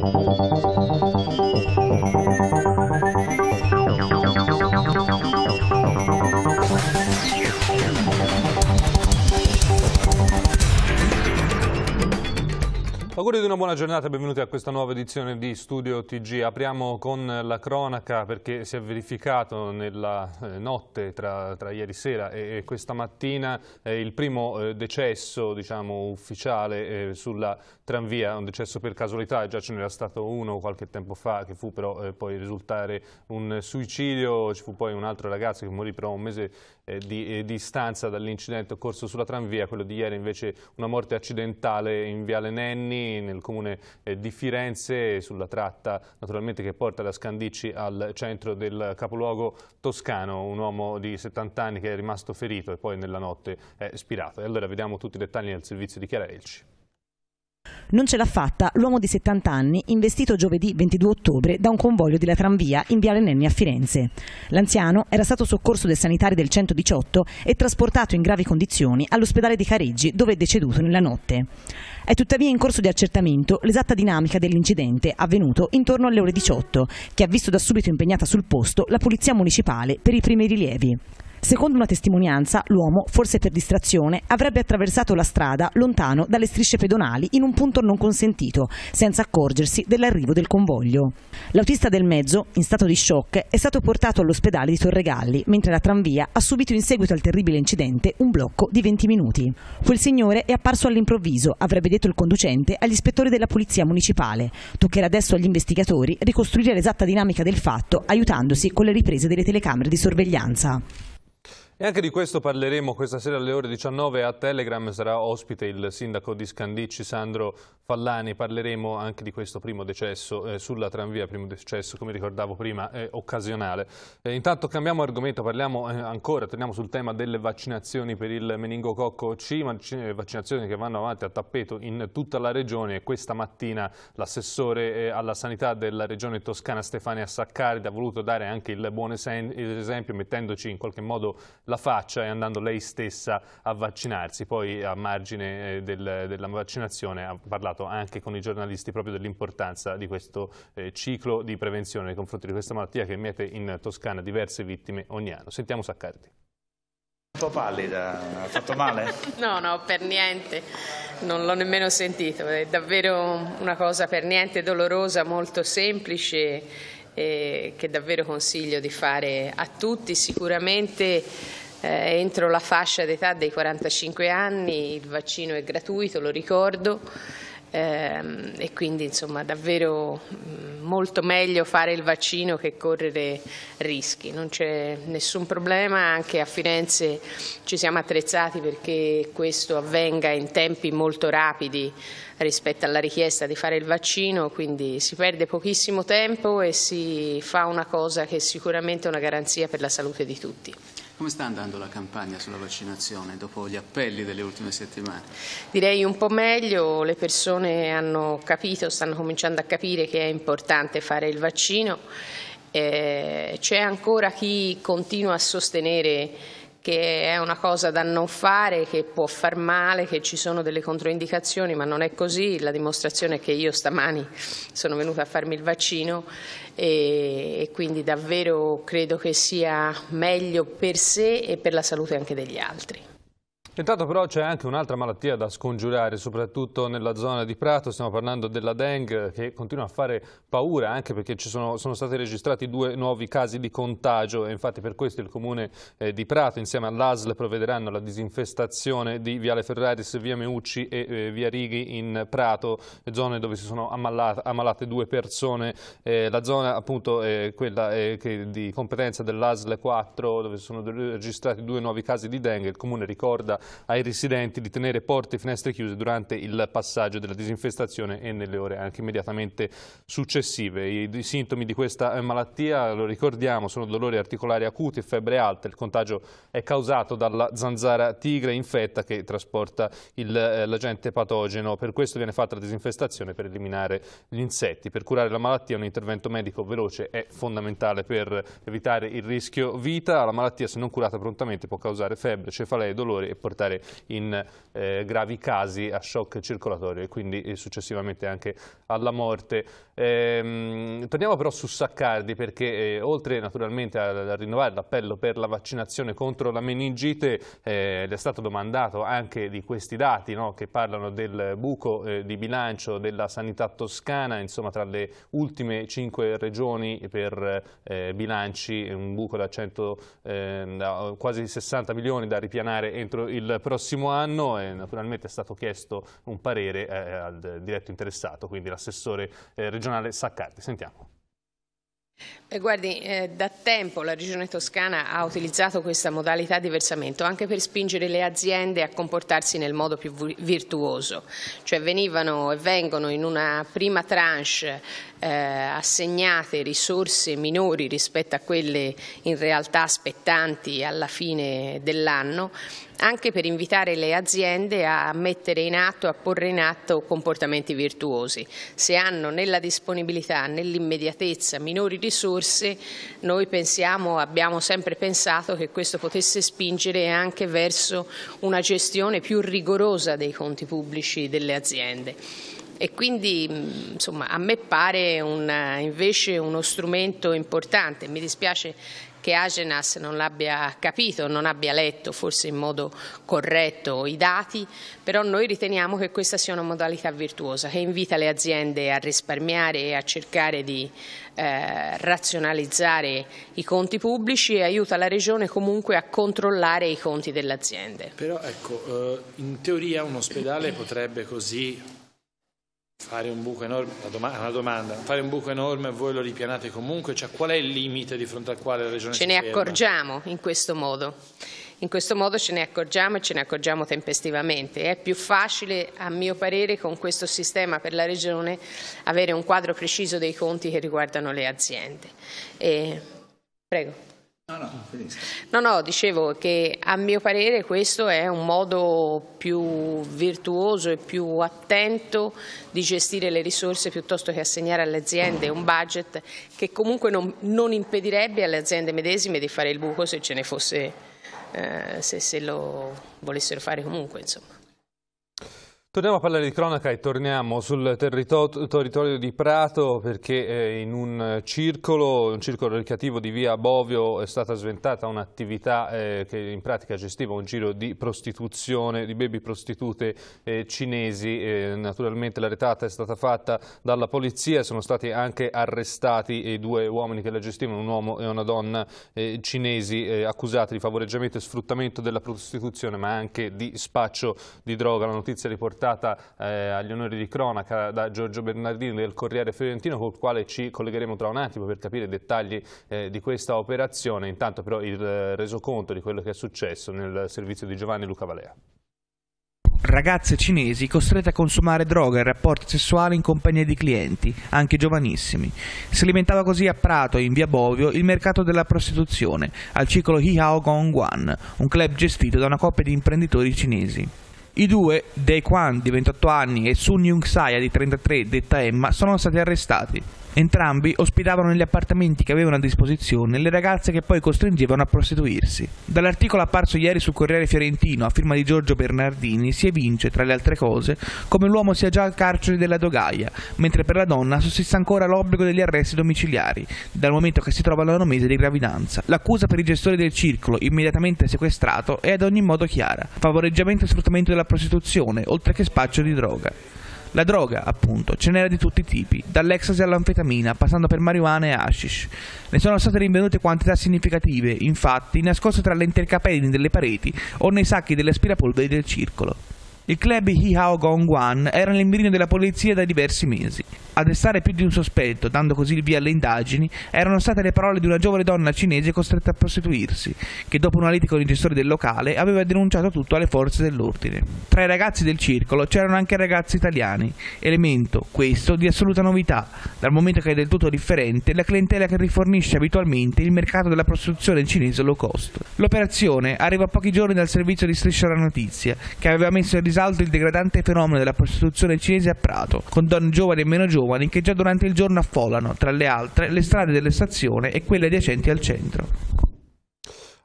Thank you. Auguri di una buona giornata e benvenuti a questa nuova edizione di Studio TG. Apriamo con la cronaca perché si è verificato nella eh, notte tra, tra ieri sera e, questa mattina eh, il primo eh, decesso diciamo, ufficiale eh, sulla tranvia, un decesso per casualità, già ce n'era stato uno qualche tempo fa che fu però eh, poi risultare un suicidio, ci fu poi un altro ragazzo che morì però un mese eh, di distanza dall'incidente occorso sulla tranvia, quello di ieri invece una morte accidentale in Viale Nenni nel comune eh, di Firenze sulla tratta naturalmente che porta da Scandicci al centro del capoluogo toscano, un uomo di 70 anni che è rimasto ferito e poi nella notte è spirato. E allora vediamo tutti i dettagli nel servizio di Chiara Elci. Non ce l'ha fatta l'uomo di 70 anni investito giovedì 22 ottobre da un convoglio della tranvia in Viale Nenni a Firenze. L'anziano era stato soccorso dai sanitari del 118 e trasportato in gravi condizioni all'ospedale di Careggi dove è deceduto nella notte. È tuttavia in corso di accertamento l'esatta dinamica dell'incidente avvenuto intorno alle ore 18 che ha visto da subito impegnata sul posto la Polizia Municipale per i primi rilievi. Secondo una testimonianza, l'uomo, forse per distrazione, avrebbe attraversato la strada lontano dalle strisce pedonali in un punto non consentito, senza accorgersi dell'arrivo del convoglio. L'autista del mezzo, in stato di shock, è stato portato all'ospedale di Torregalli, mentre la tranvia ha subito in seguito al terribile incidente un blocco di 20 minuti. Quel signore è apparso all'improvviso, avrebbe detto il conducente, agli ispettori della Polizia Municipale. Toccherà adesso agli investigatori ricostruire l'esatta dinamica del fatto, aiutandosi con le riprese delle telecamere di sorveglianza. E anche di questo parleremo questa sera alle ore 19 a Telegram, sarà ospite il sindaco di Scandicci Sandro Fallani, parleremo anche di questo primo decesso eh, sulla tranvia, primo decesso come ricordavo prima eh, occasionale. Eh, intanto cambiamo argomento, parliamo eh, ancora, torniamo sul tema delle vaccinazioni per il meningococco C, eh, vaccinazioni che vanno avanti a tappeto in tutta la regione e questa mattina l'assessore eh, alla sanità della regione toscana Stefania Saccardi ha voluto dare anche il buon esempio mettendoci in qualche modo la faccia e andando lei stessa a vaccinarsi. Poi a margine eh, del, della vaccinazione ha parlato anche con i giornalisti proprio dell'importanza di questo eh, ciclo di prevenzione nei confronti di questa malattia che miete in Toscana diverse vittime ogni anno. Sentiamo Saccardi. Un po' pallida, ha fatto male? no, no, per niente, non l'ho nemmeno sentito, è davvero una cosa per niente dolorosa, molto semplice eh, che davvero consiglio di fare a tutti. Sicuramente eh, entro la fascia d'età dei 45 anni il vaccino è gratuito, lo ricordo. Ehm, e quindi insomma davvero mm, molto meglio fare il vaccino che correre rischi. Non c'è nessun problema, anche a Firenze ci siamo attrezzati perché questo avvenga in tempi molto rapidi rispetto alla richiesta di fare il vaccino, quindi si perde pochissimo tempo e si fa una cosa che è sicuramente una garanzia per la salute di tutti. Come sta andando la campagna sulla vaccinazione dopo gli appelli delle ultime settimane? Direi un po' meglio, le persone hanno capito, stanno cominciando a capire che è importante fare il vaccino. Eh, C'è ancora chi continua a sostenere che è una cosa da non fare, che può far male, che ci sono delle controindicazioni, ma non è così. La dimostrazione è che io stamani sono venuta a farmi il vaccino e, e quindi davvero credo che sia meglio per sé e per la salute anche degli altri. Intanto però c'è anche un'altra malattia da scongiurare, soprattutto nella zona di Prato, stiamo parlando della dengue che continua a fare paura anche perché ci sono, sono stati registrati due nuovi casi di contagio e infatti per questo il comune eh, di Prato insieme all'ASL provvederanno alla disinfestazione di Viale Ferraris, Via Meucci e eh, Via Righi in Prato, zone dove si sono ammalate, ammalate due persone, eh, la zona appunto quella eh, che, di competenza dell'ASL 4 dove sono registrati due nuovi casi di dengue, il comune ricorda ai residenti di tenere porte e finestre chiuse durante il passaggio della disinfestazione e nelle ore anche immediatamente successive. I, sintomi di questa eh, malattia, lo ricordiamo, sono dolori articolari acuti e febbre alta. Il contagio è causato dalla zanzara tigre infetta che trasporta eh, l'agente patogeno. Per questo viene fatta la disinfestazione per eliminare gli insetti. Per curare la malattia un intervento medico veloce è fondamentale per evitare il rischio vita. La malattia, se non curata prontamente, può causare febbre, cefalea, dolori e portare portare in eh, gravi casi a shock circolatorio e quindi e eh, successivamente anche alla morte. Ehm, torniamo però su Saccardi perché eh, oltre naturalmente a, a rinnovare l'appello per la vaccinazione contro la meningite eh, è stato domandato anche di questi dati no, che parlano del buco eh, di bilancio della sanità toscana, insomma tra le ultime cinque regioni per eh, bilanci un buco da, 100, da quasi 60 milioni da ripianare entro il il prossimo anno e naturalmente è stato chiesto un parere eh, al diretto interessato, quindi l'assessore eh, regionale Saccardi. Sentiamo. Beh, guardi, eh, da tempo la Regione Toscana ha utilizzato questa modalità di versamento anche per spingere le aziende a comportarsi nel modo più virtuoso, cioè venivano e vengono in una prima tranche eh, assegnate risorse minori rispetto a quelle in realtà aspettanti alla fine dell'anno anche per invitare le aziende a mettere in atto, a porre in atto comportamenti virtuosi. Se hanno nella disponibilità, nell'immediatezza minori risorse, noi pensiamo, abbiamo sempre pensato che questo potesse spingere anche verso una gestione più rigorosa dei conti pubblici delle aziende e quindi mm, insomma, a me pare una, eh, invece uno strumento importante. Mi dispiace che Agenas non l'abbia capito, non abbia letto forse in modo corretto i dati, però noi riteniamo che questa sia una modalità virtuosa che invita le aziende a risparmiare e a cercare di eh, razionalizzare i conti pubblici e aiuta la Regione comunque a controllare i conti delle aziende. Però ecco, eh, in teoria un ospedale potrebbe così Fare un buco enorme, una, domanda, una domanda, fare un buco enorme voi lo ripianate comunque, cioè qual è il limite di fronte al quale la regione Ce ne accorgiamo in questo modo. In questo modo ce ne accorgiamo e ce ne accorgiamo tempestivamente. È più facile, a mio parere, con questo sistema per la Regione avere un quadro preciso dei conti che riguardano le aziende. E... Prego. No no, dicevo che a mio parere questo è un modo più virtuoso e più attento di gestire le risorse piuttosto che assegnare alle aziende un budget che comunque non, non impedirebbe alle aziende medesime di fare il buco se ce ne fosse, eh, se, se lo volessero fare comunque. Insomma. Torniamo a parlare di cronaca e torniamo sul territorio, territorio di Prato perché eh, in un circolo, un circolo ricattivo di via Bovio è stata sventata un'attività eh, che in pratica gestiva un giro di prostituzione, di baby prostitute eh, cinesi. naturalmente la retata è stata fatta dalla polizia e sono stati anche arrestati i due uomini che la gestivano, un uomo e una donna cinesi accusati di favoreggiamento e sfruttamento della prostituzione ma anche di spaccio di droga. La notizia riportata portata eh, agli onori di cronaca da Giorgio Bernardini del Corriere Fiorentino col quale ci collegheremo tra un attimo per capire i dettagli eh, di questa operazione, intanto però il eh, resoconto di quello che è successo nel servizio di Giovanni Luca Valea. Ragazze cinesi costrette a consumare droga e rapporti sessuali in compagnia di clienti, anche giovanissimi. Si alimentava così a Prato, in via Bovio, il mercato della prostituzione, al circolo Hihao Gongguan, un club gestito da una coppia di imprenditori cinesi. I due, Dae Kwan di 28 anni e Sun Yung Saya di 33, detta Emma, sono stati arrestati. Entrambi ospitavano negli appartamenti che avevano a disposizione le ragazze che poi costringevano a prostituirsi. Dall'articolo apparso ieri sul Corriere Fiorentino a firma di Giorgio Bernardini si evince, tra le altre cose, come l'uomo sia già al carcere della Dogaia, mentre per la donna sussista ancora l'obbligo degli arresti domiciliari, dal momento che si trova al nono mese di gravidanza. L'accusa per i gestori del circolo, immediatamente sequestrato, è ad ogni modo chiara. Favoreggiamento e sfruttamento della prostituzione, oltre che spaccio di droga. La droga, appunto, ce n'era di tutti i tipi, dall'ecstasy all'anfetamina, passando per marijuana e hashish. Ne sono state rinvenute quantità significative, infatti, nascoste tra le intercapelli delle pareti o nei sacchi delle aspirapolveri del circolo. Il club Hihao Gongguan era nel mirino della polizia da diversi mesi. Ad destare più di un sospetto, dando così il via alle indagini, erano state le parole di una giovane donna cinese costretta a prostituirsi, che dopo una lite con i gestori del locale aveva denunciato tutto alle forze dell'ordine. Tra i ragazzi del circolo c'erano anche ragazzi italiani, elemento questo di assoluta novità, dal momento che è del tutto differente la clientela che rifornisce abitualmente il mercato della prostituzione cinese low cost. L'operazione arriva pochi giorni dal servizio di Striscia alla Notizia, che aveva messo in risalto risalto il degradante fenomeno della prostituzione cinese a Prato, con donne giovani e meno giovani che già durante il giorno affollano, tra le altre, le strade della stazione e quelle adiacenti al centro.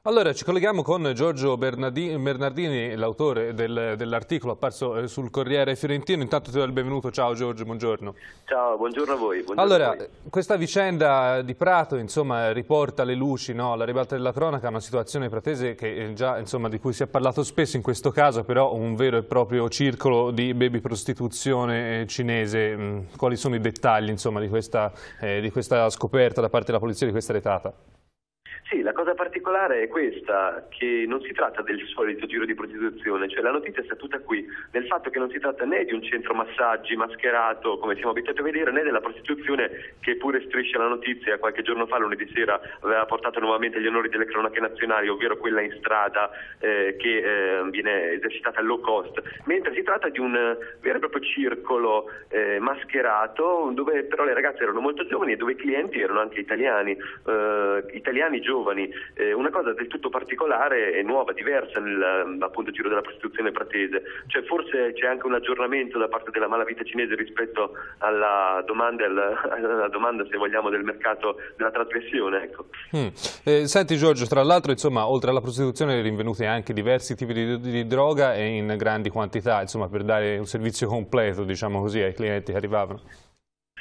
Allora, ci colleghiamo con Giorgio Bernardini, l'autore dell'articolo apparso eh, sul Corriere Fiorentino. Intanto ti do il benvenuto. Ciao Giorgio, buongiorno. Ciao, buongiorno a voi. Buongiorno allora, a voi. questa vicenda di Prato, insomma, riporta le luci no, alla ribalta della cronaca, una situazione pratese che eh, già, insomma, di cui si è parlato spesso in questo caso, però un vero e proprio circolo di baby prostituzione eh, cinese. Mm, quali sono i dettagli, insomma, di questa, eh, di questa scoperta da parte della polizia di questa retata? Sì, la cosa particolare è questa, che non si tratta del solito giro di prostituzione, cioè la notizia è tutta qui, nel fatto che non si tratta né di un centro massaggi mascherato, come siamo abituati a vedere, né della prostituzione che pure striscia la notizia qualche giorno fa, lunedì sera, aveva portato nuovamente gli onori delle cronache nazionali, ovvero quella in strada eh, che eh, viene esercitata al low cost, mentre si tratta di un eh, vero e proprio circolo eh, mascherato dove però le ragazze erano molto giovani e dove i clienti erano anche italiani, eh, italiani giovani giovani, eh, una cosa del tutto particolare e nuova, diversa nel ehm, appunto, giro della prostituzione pratese, cioè forse c'è anche un aggiornamento da parte della malavita cinese rispetto alla domanda, alla domanda se vogliamo del mercato della trasgressione. Ecco. Mm. Eh, senti Giorgio, tra l'altro insomma oltre alla prostituzione rinvenute anche diversi tipi di, di droga e in grandi quantità, insomma per dare un servizio completo diciamo così ai clienti che arrivavano.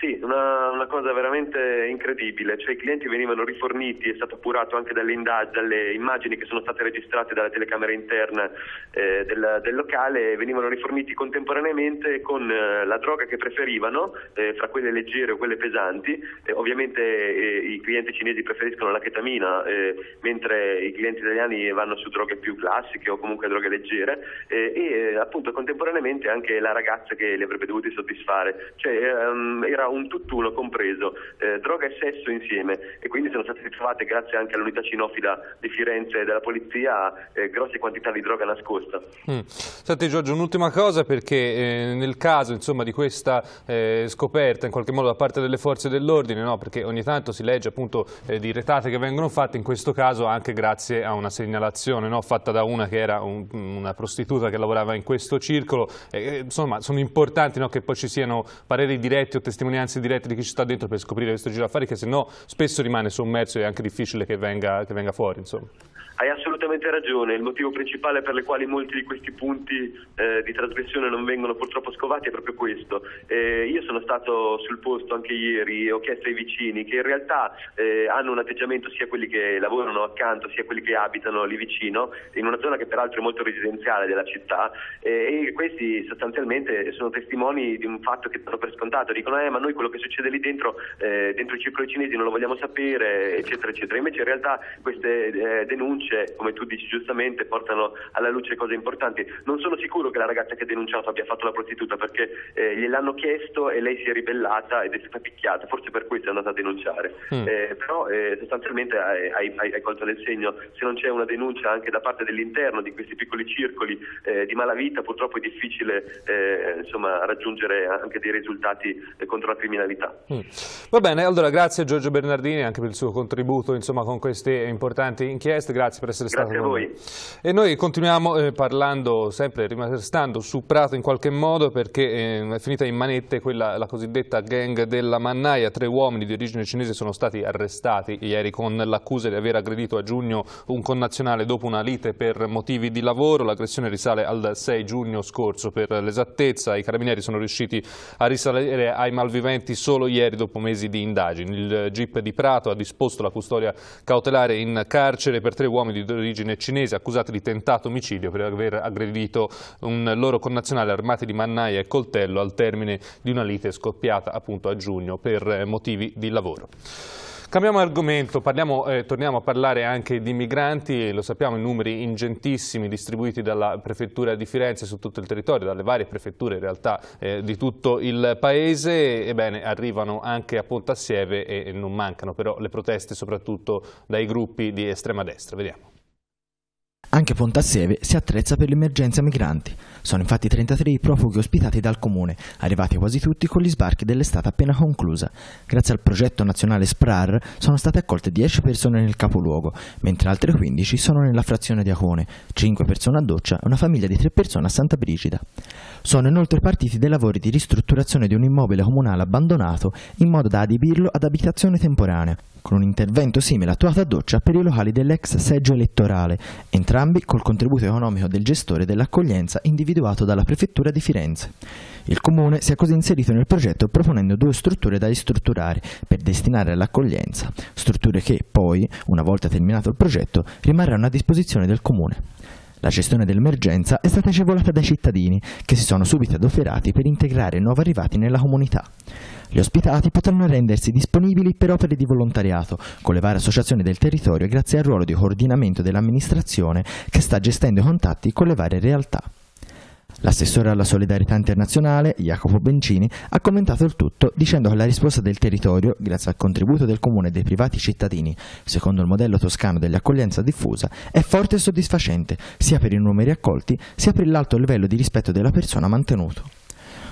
Sì, una, una, cosa veramente incredibile, cioè i clienti venivano riforniti, è stato appurato anche dalle, dalle immagini che sono state registrate dalla telecamera interna eh, del, del, locale, venivano riforniti contemporaneamente con eh, la droga che preferivano, eh, fra quelle leggere o quelle pesanti, eh, ovviamente eh, i clienti cinesi preferiscono la chetamina, eh, mentre i clienti italiani vanno su droghe più classiche o comunque droghe leggere e appunto contemporaneamente anche la ragazza che li avrebbe dovuti soddisfare, cioè, ehm, era un tutt'uno compreso, eh, droga e sesso insieme e quindi sono state ritrovate grazie anche all'unità cinofila di Firenze e della polizia eh, grosse quantità di droga nascosta. Mm. Senti Giorgio, un'ultima cosa perché eh, nel caso insomma, di questa eh, scoperta in qualche modo da parte delle forze dell'ordine, no? perché ogni tanto si legge appunto eh, di retate che vengono fatte, in questo caso anche grazie a una segnalazione no? fatta da una che era un, una prostituta che lavorava in questo circolo, eh, insomma sono importanti no? che poi ci siano pareri diretti o testimonianze testimonianze dirette di chi ci sta dentro per scoprire questo giro d'affari che sennò spesso rimane sommerso e anche difficile che venga, che venga fuori. Insomma. Hai assolutamente ragione, il motivo principale per il quale molti di questi punti eh, di trasmissione non vengono purtroppo scovati è proprio questo. Eh, io sono stato sul posto anche ieri e ho chiesto ai vicini che in realtà eh, hanno un atteggiamento sia quelli che lavorano accanto sia quelli che abitano lì vicino, in una zona che peraltro è molto residenziale della città eh, e questi sostanzialmente sono testimoni di un fatto che sono per scontato, dicono eh ma noi quello che succede lì dentro, eh, dentro i circoli cinesi non lo vogliamo sapere, eccetera, eccetera. Invece in realtà queste eh, denunce, come tu dici giustamente, portano alla luce cose importanti. Non sono sicuro che la ragazza che ha denunciato abbia fatto la prostituta perché eh, gliel'hanno chiesto e lei si è ribellata ed è stata picchiata, forse per questo è andata a denunciare. Mm. Eh, però eh, sostanzialmente hai, hai, hai, hai, colto nel segno, se non c'è una denuncia anche da parte dell'interno di questi piccoli circoli eh, di malavita, purtroppo è difficile insomma, raggiungere anche dei risultati contro la la criminalità. Mm. Va bene, allora grazie Giorgio Bernardini anche per il suo contributo insomma, con queste importanti inchieste, grazie per essere grazie stato con noi. E noi continuiamo eh, parlando sempre, rimanendo su Prato in qualche modo perché eh, è finita in manette quella, la cosiddetta gang della Mannaia, tre uomini di origine cinese sono stati arrestati ieri con l'accusa di aver aggredito a giugno un connazionale dopo una lite per motivi di lavoro, l'aggressione risale al 6 giugno scorso per l'esattezza, i carabinieri sono riusciti a risalire ai malviventi interventi solo ieri dopo mesi di indagini. Il GIP di Prato ha disposto la custodia cautelare in carcere per tre uomini di origine cinese accusati di tentato omicidio per aver aggredito un loro connazionale armati di mannaia e coltello al termine di una lite scoppiata appunto a giugno per eh, motivi di lavoro. Cambiamo argomento, parliamo, eh, torniamo a parlare anche di migranti, lo sappiamo i numeri ingentissimi distribuiti dalla prefettura di Firenze su tutto il territorio, dalle varie prefetture in realtà eh, di tutto il paese, ebbene arrivano anche a Pontassieve e, e non mancano però le proteste soprattutto dai gruppi di estrema destra, vediamo. Anche Pontassieve si attrezza per l'emergenza migranti. Sono infatti 33 i profughi ospitati dal comune, arrivati quasi tutti con gli sbarchi dell'estate appena conclusa. Grazie al progetto nazionale SPRAR sono state accolte 10 persone nel capoluogo, mentre altre 15 sono nella frazione di Acone, 5 persone a Doccia e una famiglia di 3 persone a Santa Brigida. Sono inoltre partiti dei lavori di ristrutturazione di un immobile comunale abbandonato in modo da adibirlo ad abitazione temporanea, con un intervento simile attuato a Doccia per i locali dell'ex seggio elettorale, entrambi entrambi col contributo economico del gestore dell'accoglienza individuato dalla Prefettura di Firenze. Il Comune si è così inserito nel progetto proponendo due strutture da ristrutturare per destinare all'accoglienza, strutture che poi, una volta terminato il progetto, rimarranno a disposizione del Comune. La gestione dell'emergenza è stata agevolata dai cittadini, che si sono subito adoperati per integrare nuovi arrivati nella comunità. Gli ospitati potranno rendersi disponibili per opere di volontariato con le varie associazioni del territorio grazie al ruolo di coordinamento dell'amministrazione che sta gestendo i contatti con le varie realtà. L'assessore alla solidarietà internazionale, Jacopo Bencini, ha commentato il tutto dicendo che la risposta del territorio, grazie al contributo del comune e dei privati cittadini, secondo il modello toscano dell'accoglienza diffusa, è forte e soddisfacente, sia per i numeri accolti, sia per l'alto livello di rispetto della persona mantenuto.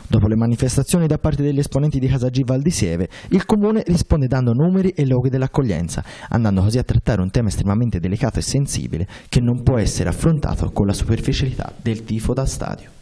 Dopo le manifestazioni da parte degli esponenti di Casagì Val di Sieve, il comune risponde dando numeri e luoghi dell'accoglienza, andando così a trattare un tema estremamente delicato e sensibile che non può essere affrontato con la superficialità del tifo da stadio.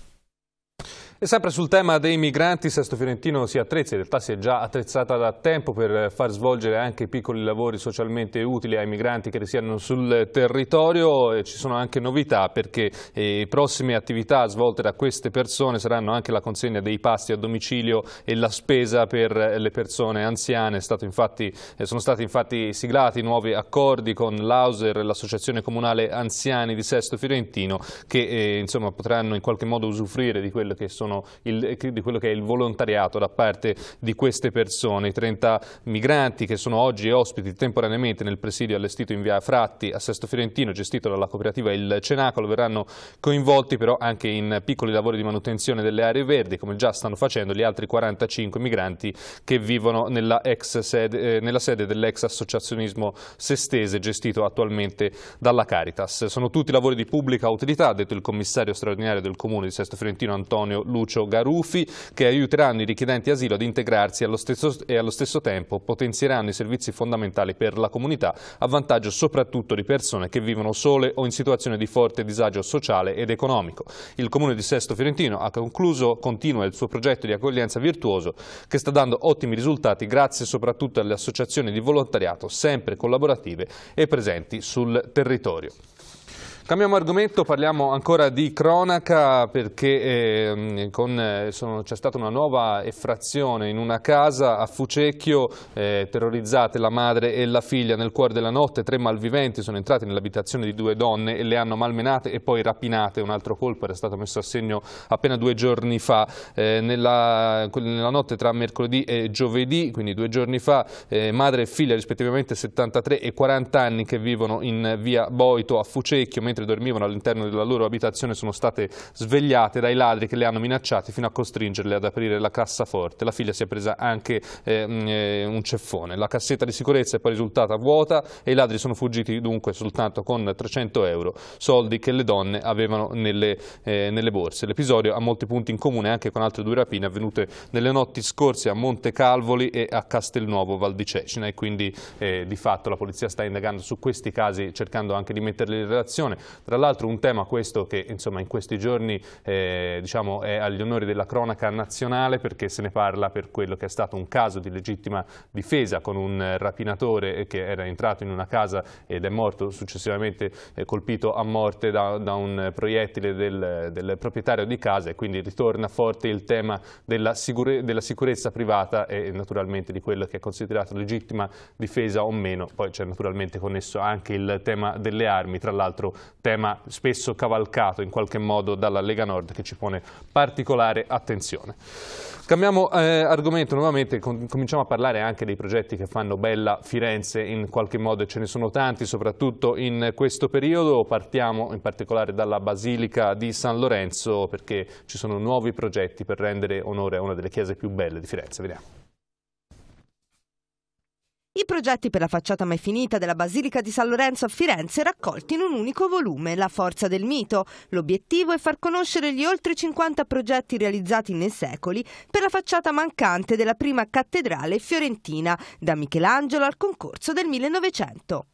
E sempre sul tema dei migranti, Sesto Fiorentino si attrezza, in realtà si è già attrezzata da tempo per far svolgere anche piccoli lavori socialmente utili ai migranti che risiedono sul territorio. E ci sono anche novità perché le eh, prossime attività svolte da queste persone saranno anche la consegna dei pasti a domicilio e la spesa per eh, le persone anziane. Infatti, eh, sono stati infatti siglati nuovi accordi con l'Auser, l'Associazione Comunale Anziani di Sesto Fiorentino, che eh, insomma, potranno in qualche modo usufruire di quelle che sono sono il, di quello che è il volontariato da parte di queste persone, i 30 migranti che sono oggi ospiti temporaneamente nel presidio allestito in via Fratti a Sesto Fiorentino, gestito dalla cooperativa Il Cenacolo, verranno coinvolti però anche in piccoli lavori di manutenzione delle aree verdi, come già stanno facendo gli altri 45 migranti che vivono nella, sede, eh, nella sede dell'ex associazionismo sestese gestito attualmente dalla Caritas. Sono tutti lavori di pubblica utilità, ha detto il commissario straordinario del comune di Sesto Fiorentino Antonio Luca Lucio Garufi, che aiuteranno i richiedenti asilo ad integrarsi allo stesso, e allo stesso tempo potenzieranno i servizi fondamentali per la comunità, a vantaggio soprattutto di persone che vivono sole o in situazioni di forte disagio sociale ed economico. Il Comune di Sesto Fiorentino ha concluso, continua il suo progetto di accoglienza virtuoso che sta dando ottimi risultati grazie soprattutto alle associazioni di volontariato sempre collaborative e presenti sul territorio. Cambiamo argomento, parliamo ancora di cronaca perché ehm, eh, c'è stata una nuova effrazione in una casa a Fucecchio, eh, terrorizzate la madre e la figlia nel cuore della notte, tre malviventi sono entrati nell'abitazione di due donne e le hanno malmenate e poi rapinate, un altro colpo era stato messo a segno appena due giorni fa, eh, nella, nella, notte tra mercoledì e giovedì, quindi due giorni fa, eh, madre e figlia rispettivamente 73 e 40 anni che vivono in via Boito a Fucecchio, mentre mentre dormivano all'interno della loro abitazione sono state svegliate dai ladri che le hanno minacciate fino a costringerle ad aprire la cassaforte. La figlia si è presa anche ehm, eh, un ceffone. La cassetta di sicurezza è poi risultata vuota e i ladri sono fuggiti dunque soltanto con 300 euro, soldi che le donne avevano nelle, eh, nelle borse. L'episodio ha molti punti in comune anche con altre due rapine avvenute nelle notti scorse a Monte Calvoli e a Castelnuovo Val di Cecina e quindi eh, di fatto la polizia sta indagando su questi casi cercando anche di metterli in relazione. Tra l'altro un tema questo che insomma, in questi giorni eh, diciamo, è agli onori della cronaca nazionale perché se ne parla per quello che è stato un caso di legittima difesa con un rapinatore che era entrato in una casa ed è morto successivamente eh, colpito a morte da, da un proiettile del, del, proprietario di casa e quindi ritorna forte il tema della, sicure, della sicurezza privata e naturalmente di quello che è considerato legittima difesa o meno. Poi c'è naturalmente connesso anche il tema delle armi, tra l'altro tema spesso cavalcato in qualche modo dalla Lega Nord che ci pone particolare attenzione. Cambiamo eh, argomento nuovamente, com cominciamo a parlare anche dei progetti che fanno bella Firenze in qualche modo e ce ne sono tanti, soprattutto in questo periodo. Partiamo in particolare dalla Basilica di San Lorenzo perché ci sono nuovi progetti per rendere onore a una delle chiese più belle di Firenze. Vediamo. I progetti per la facciata mai finita della Basilica di San Lorenzo a Firenze raccolti in un unico volume, La forza del mito. L'obiettivo è far conoscere gli oltre 50 progetti realizzati nei secoli per la facciata mancante della prima cattedrale fiorentina, da Michelangelo al concorso del 1900.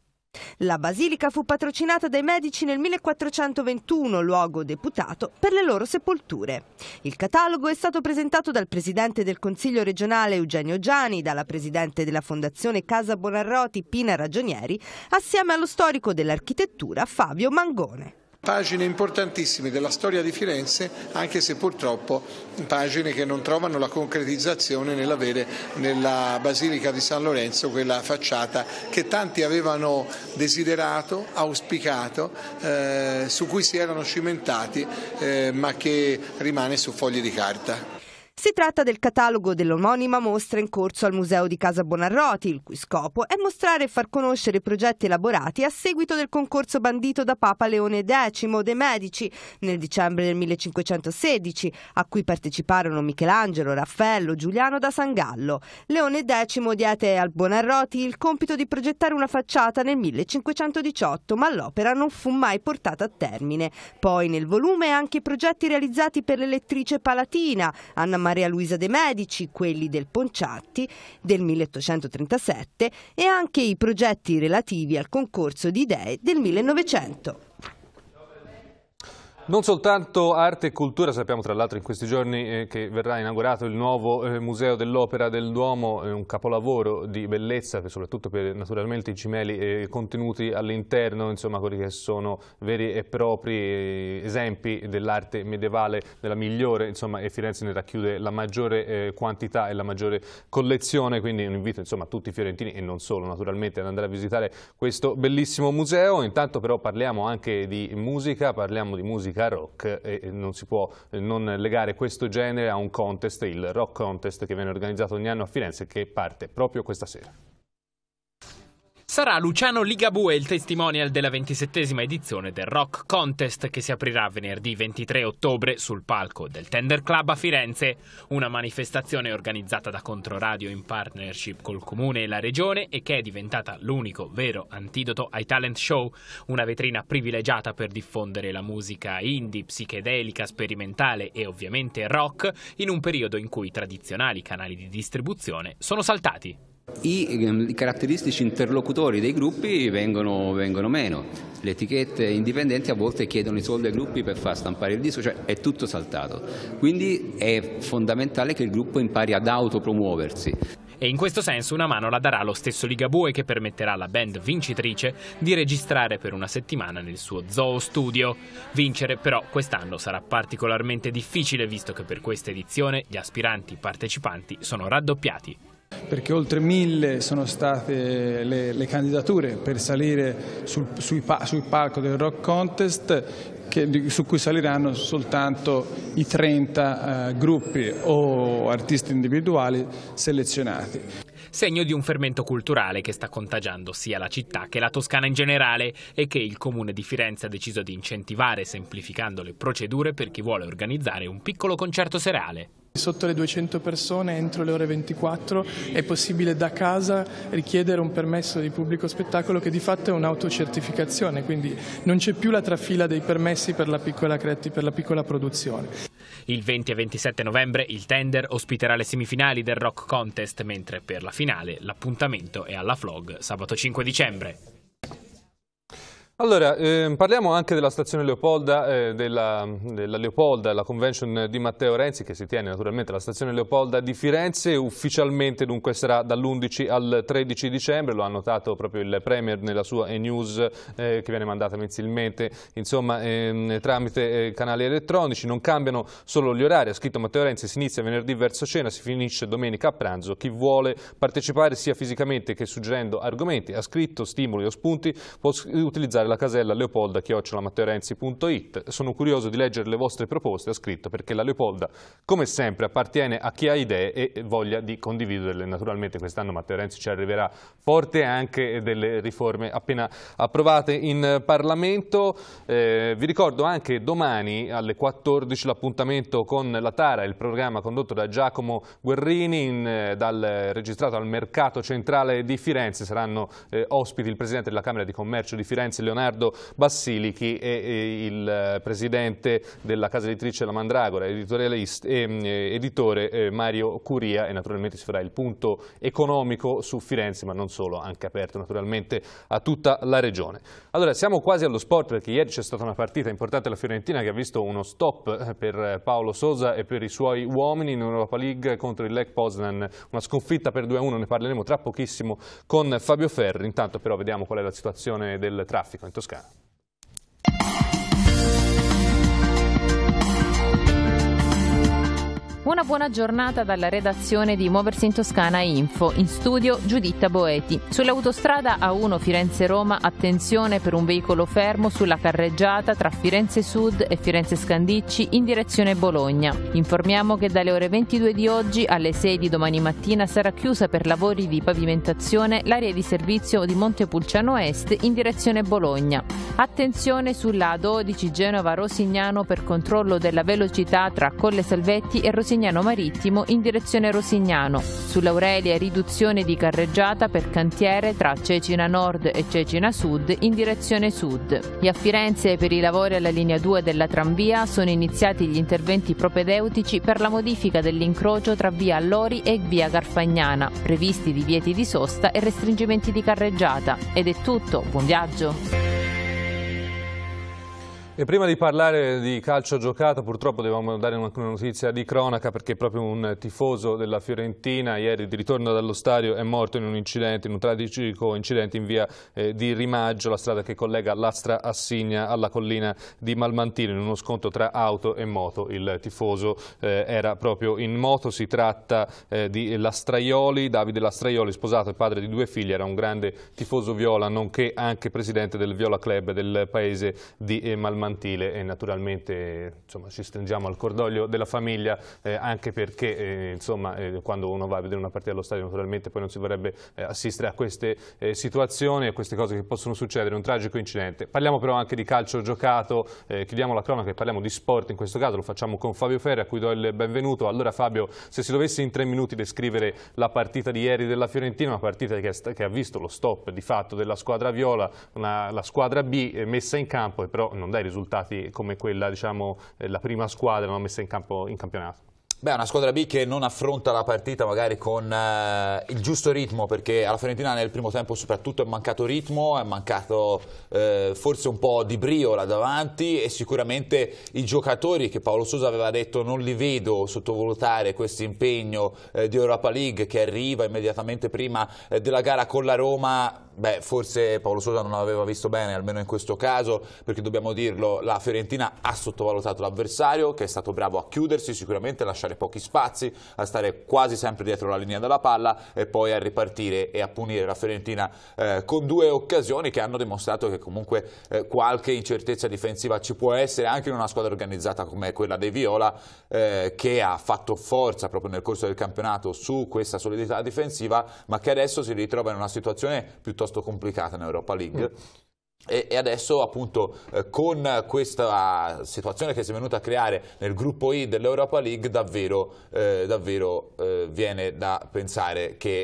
La basilica fu patrocinata dai medici nel 1421, luogo deputato, per le loro sepolture. Il catalogo è stato presentato dal presidente del Consiglio regionale Eugenio Giani, dalla presidente della Fondazione Casa Bonarroti Pina Ragionieri, assieme allo storico dell'architettura Fabio Mangone pagine importantissime della storia di Firenze, anche se purtroppo pagine che non trovano la concretizzazione nell'avere nella Basilica di San Lorenzo quella facciata che tanti avevano desiderato, auspicato, eh, su cui si erano cimentati, eh, ma che rimane su fogli di carta. Si tratta del catalogo dell'omonima mostra in corso al Museo di Casa Bonarroti, il cui scopo è mostrare e far conoscere i progetti elaborati a seguito del concorso bandito da Papa Leone X dei Medici nel dicembre del 1516, a cui parteciparono Michelangelo, Raffaello, Giuliano da Sangallo. Leone X diede al Bonarroti il compito di progettare una facciata nel 1518, ma l'opera non fu mai portata a termine. Poi nel volume anche i progetti realizzati per l'elettrice palatina, Anna Maria Luisa de' Medici, quelli del Ponciatti del 1837 e anche i progetti relativi al concorso di idee del 1900. Non soltanto arte e cultura, sappiamo tra l'altro in questi giorni eh, che verrà inaugurato il nuovo eh, Museo dell'Opera del Duomo, eh, un capolavoro di bellezza, per, soprattutto per naturalmente i cimeli eh, contenuti all'interno, insomma quelli che sono veri e propri eh, esempi dell'arte medievale, della migliore, insomma, e Firenze ne racchiude la maggiore eh, quantità e la maggiore collezione, quindi un invito insomma, a tutti i fiorentini e non solo naturalmente ad andare a visitare questo bellissimo museo. Intanto però parliamo anche di musica, parliamo di musica musica rock e non si può eh, non legare questo genere a un contest, il Rock Contest che viene organizzato ogni anno a Firenze e che parte proprio questa sera sarà Luciano Ligabue il testimonial della ventisettesima edizione del Rock Contest che si aprirà venerdì 23 ottobre sul palco del Tender Club a Firenze, una manifestazione organizzata da Controradio in partnership col comune e la regione e che è diventata l'unico vero antidoto ai talent show, una vetrina privilegiata per diffondere la musica indie, psichedelica, sperimentale e ovviamente rock in un periodo in cui i tradizionali canali di distribuzione sono saltati. I, ehm, I, caratteristici interlocutori dei gruppi vengono, vengono, meno, le etichette indipendenti a volte chiedono i soldi ai gruppi per far stampare il disco, cioè è tutto saltato. Quindi è fondamentale che il gruppo impari ad autopromuoversi. E in questo senso una mano la darà lo stesso Ligabue che permetterà alla band vincitrice di registrare per una settimana nel suo Zoo Studio. Vincere però quest'anno sarà particolarmente difficile visto che per questa edizione gli aspiranti partecipanti sono raddoppiati perché oltre mille sono state le, le candidature per salire sul, sui, sul, palco del Rock Contest che, su cui saliranno soltanto i 30 eh, gruppi o artisti individuali selezionati. Segno di un fermento culturale che sta contagiando sia la città che la Toscana in generale e che il comune di Firenze ha deciso di incentivare semplificando le procedure per chi vuole organizzare un piccolo concerto serale. Sotto le 200 persone entro le ore 24 è possibile da casa richiedere un permesso di pubblico spettacolo che di fatto è un'autocertificazione, quindi non c'è più la trafila dei permessi per la piccola, per la piccola produzione. Il 20 e 27 novembre il tender ospiterà le semifinali del Rock Contest, mentre per la finale l'appuntamento è alla Flog sabato 5 dicembre. Allora, eh, parliamo anche della stazione Leopolda, eh, della, della, Leopolda, la convention di Matteo Renzi che si tiene naturalmente alla stazione Leopolda di Firenze, ufficialmente dunque sarà dall'11 al 13 dicembre, lo ha notato proprio il Premier nella sua e-news eh, che viene mandata mensilmente insomma, ehm, tramite eh, canali elettronici, non cambiano solo gli orari, ha scritto Matteo Renzi, si inizia venerdì verso cena, si finisce domenica a pranzo, chi vuole partecipare sia fisicamente che suggerendo argomenti, ha scritto stimoli o spunti può utilizzare la casella leopolda-mateorenzi.it. Sono curioso di leggere le vostre proposte, ho scritto, perché la Leopolda, come sempre, appartiene a chi ha idee e voglia di condividerle. Naturalmente quest'anno Matteo Renzi ci arriverà forte anche delle riforme appena approvate in Parlamento. Eh, vi ricordo anche domani alle 14 l'appuntamento con la Tara, il programma condotto da Giacomo Guerrini, in, eh, dal, registrato al Mercato Centrale di Firenze. Saranno eh, ospiti il Presidente della Camera di Commercio di Firenze, Leonardo Leonardo Bassilichi e, il eh, presidente della casa editrice La Mandragora, ehm, eh, editore eh, Mario Curia e naturalmente si farà il punto economico su Firenze, ma non solo, anche aperto naturalmente a tutta la regione. Allora, siamo quasi allo sport perché ieri c'è stata una partita importante alla Fiorentina che ha visto uno stop per Paolo Sosa e per i suoi uomini in Europa League contro il Lech Poznan, una sconfitta per 2-1, ne parleremo tra pochissimo con Fabio Ferri. Intanto però vediamo qual è la situazione del traffico in Toscana. Una buona giornata dalla redazione di Muoversi in Toscana Info, in studio Giuditta Boeti. Sull'autostrada A1 Firenze-Roma, attenzione per un veicolo fermo sulla carreggiata tra Firenze Sud e Firenze Scandicci in direzione Bologna. Informiamo che dalle ore 22 di oggi alle 6 di domani mattina sarà chiusa per lavori di pavimentazione l'area di servizio di Montepulciano Est in direzione Bologna. Attenzione sulla A12 Genova-Rosignano per controllo della velocità tra Colle Salvetti e Rosignano Rosignano Marittimo in direzione Rosignano, sull'Aurelia riduzione di carreggiata per cantiere tra Cecina Nord e Cecina Sud in direzione sud. E a Firenze per i lavori alla linea 2 della tranvia sono iniziati gli interventi propedeutici per la modifica dell'incrocio tra via Allori e via Garfagnana, previsti divieti di sosta e restringimenti di carreggiata. Ed è tutto, buon viaggio! E prima di parlare di calcio giocato, purtroppo dobbiamo dare una notizia di cronaca perché proprio un tifoso della Fiorentina ieri di ritorno dallo stadio è morto in un incidente, in un tragico incidente in via eh, di Rimaggio, la strada che collega l'Astra Assigna alla collina di Malmantino, in uno scontro tra auto e moto. Il tifoso eh, era proprio in moto, si tratta eh, di Lastraioli, Davide Lastraioli, sposato e padre di due figli, era un grande tifoso viola, nonché anche presidente del Viola Club del paese di eh, Malmantino Mantile e naturalmente insomma, ci stringiamo al cordoglio della famiglia eh, anche perché eh, insomma, eh, quando uno va a vedere una partita allo stadio naturalmente poi non si vorrebbe eh, assistere a queste eh, situazioni, e a queste cose che possono succedere, un tragico incidente. Parliamo però anche di calcio giocato, eh, chiudiamo la cronaca e parliamo di sport in questo caso, lo facciamo con Fabio Ferri a cui do il benvenuto. Allora Fabio, se si dovesse in tre minuti descrivere la partita di ieri della Fiorentina, una partita che, che ha visto lo stop di fatto della squadra viola, una, la squadra B messa in campo e però non dai risultati risultati come quella, diciamo, eh, la prima squadra non messa in campo in campionato. Beh, una squadra B che non affronta la partita magari con eh, il giusto ritmo, perché alla Fiorentina nel primo tempo soprattutto è mancato ritmo, è mancato eh, forse un po' di brio là davanti e sicuramente i giocatori che Paolo Sosa aveva detto non li vedo sottovalutare questo impegno eh, di Europa League che arriva immediatamente prima eh, della gara con la Roma Beh, forse Paolo Sosa non aveva visto bene, almeno in questo caso, perché dobbiamo dirlo, la Fiorentina ha sottovalutato l'avversario, che è stato bravo a chiudersi sicuramente, a lasciare pochi spazi, a stare quasi sempre dietro la linea della palla e poi a ripartire e a punire la Fiorentina eh, con due occasioni che hanno dimostrato che comunque eh, qualche incertezza difensiva ci può essere anche in una squadra organizzata come quella dei Viola, eh, che ha fatto forza proprio nel corso del campionato su questa solidità difensiva, ma che adesso si ritrova in una situazione piuttosto piuttosto complicata in Europa League. Mm. E adesso appunto eh, con questa situazione che si è venuta a creare nel gruppo I dell'Europa League davvero, eh, davvero eh, viene da pensare che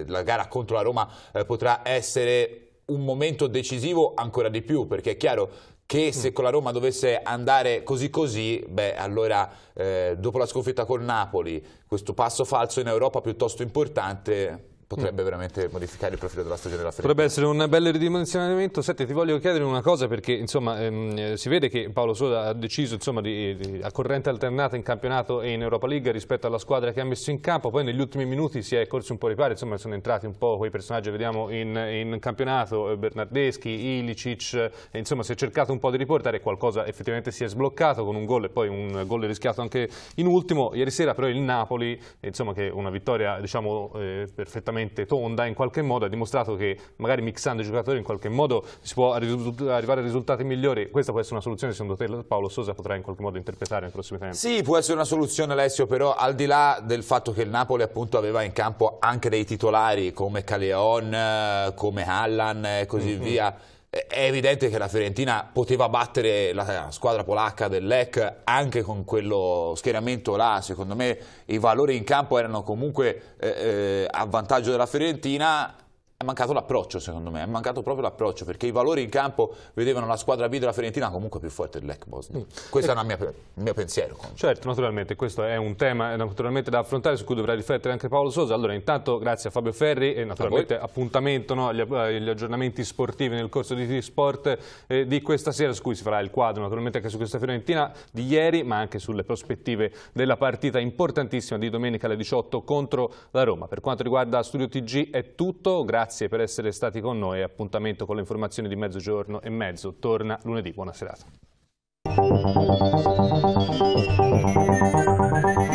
eh, la gara contro la Roma eh, potrà essere un momento decisivo ancora di più perché è chiaro che se mm. con la Roma dovesse andare così così, beh allora eh, dopo la sconfitta col Napoli, questo passo falso in Europa piuttosto importante potrebbe mm. veramente modificare il profilo della stagione della Serie Potrebbe essere un bel ridimensionamento. Sette, ti voglio chiedere una cosa perché insomma, ehm, si vede che Paolo Soda ha deciso insomma, di, di, a corrente alternata in campionato e in Europa League rispetto alla squadra che ha messo in campo, poi negli ultimi minuti si è corso un po' ripari, insomma sono entrati un po' quei personaggi che vediamo in, in campionato, eh, Bernardeschi, Ilicic, eh, insomma si è cercato un po' di riportare qualcosa effettivamente si è sbloccato con un gol e poi un gol rischiato anche in ultimo. Ieri sera però il Napoli, insomma che una vittoria diciamo eh, perfettamente veramente tonda, in qualche modo ha dimostrato che magari mixando i giocatori in qualche modo si può arrivare a risultati migliori. Questa può essere una soluzione, secondo te Paolo Sosa potrà in qualche modo interpretare nei prossimi tempi? Sì, può essere una soluzione Alessio, però al di là del fatto che il Napoli appunto aveva in campo anche dei titolari come Caleon, eh, come Allan e così mm -hmm. via, è evidente che la Fiorentina poteva battere la squadra polacca dell'EC anche con quello schieramento là, secondo me i valori in campo erano comunque eh, eh a vantaggio della Fiorentina, è mancato l'approccio secondo me, è mancato proprio l'approccio perché i valori in campo vedevano la squadra B della Fiorentina comunque più forte dell'EC Bosnia. Mm. Questo e... è ecco. mia, il mio pensiero. Comunque. Certo, naturalmente questo è un tema eh, naturalmente da affrontare su cui dovrà riflettere anche Paolo Sosa. Allora intanto grazie a Fabio Ferri e naturalmente appuntamento no, agli, agli, aggiornamenti sportivi nel corso di T-Sport eh, di questa sera su cui si farà il quadro naturalmente anche su questa Fiorentina di ieri ma anche sulle prospettive della partita importantissima di domenica alle 18 contro la Roma. Per quanto riguarda Studio TG è tutto, grazie Grazie per essere stati con noi. Appuntamento con le informazioni di mezzogiorno e mezzo. Torna lunedì. Buona serata.